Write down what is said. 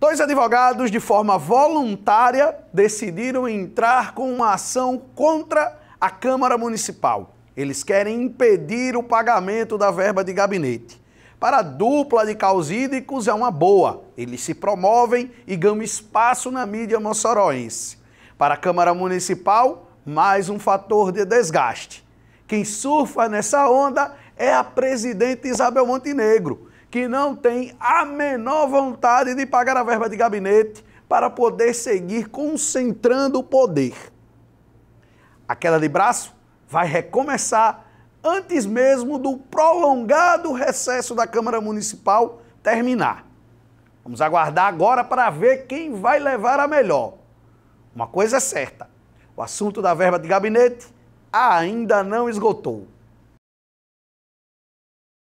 Dois advogados, de forma voluntária, decidiram entrar com uma ação contra a Câmara Municipal. Eles querem impedir o pagamento da verba de gabinete. Para a dupla de causídicos é uma boa. Eles se promovem e ganham espaço na mídia moçoroense. Para a Câmara Municipal, mais um fator de desgaste. Quem surfa nessa onda é a presidente Isabel Montenegro que não tem a menor vontade de pagar a verba de gabinete para poder seguir concentrando o poder. A queda de braço vai recomeçar antes mesmo do prolongado recesso da Câmara Municipal terminar. Vamos aguardar agora para ver quem vai levar a melhor. Uma coisa é certa: o assunto da verba de gabinete ainda não esgotou.